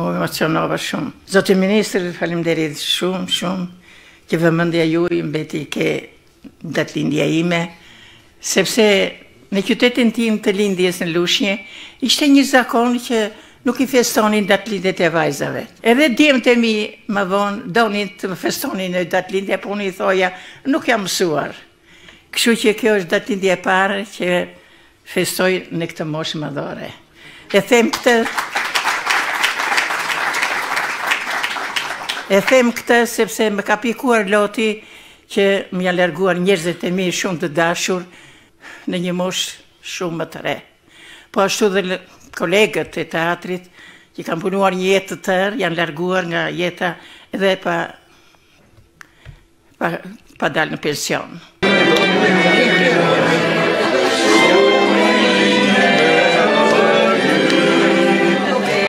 U emocionova shumë. Zotë Ministrë, derit shumë, shumë, ke vëmëndja ju i mbeti ke datlindja lindja ime, sepse në qytetin tim të lindjes në Lushnje, ishte një zakon që nuk i festonin datlindjet e vajzave. Edhe dhjem të mi më vonë, donin të më festonin e datë lindje, po unë i thoja, nuk jam mësuar. Këshu që kjo është datë e parë që festoj në këtë moshë më dhore. E them Të... E them këtë sepse më ka pikuar loti që më janë larguar njerëzit e mi shumë të dashur në një mosh shumë më të re. Po ashtu dhe kolegët e teatrit që kanë punuar një jetë të tërë, janë larguar nga jeta edhe pa pa, pa dalë në pension. Thank you.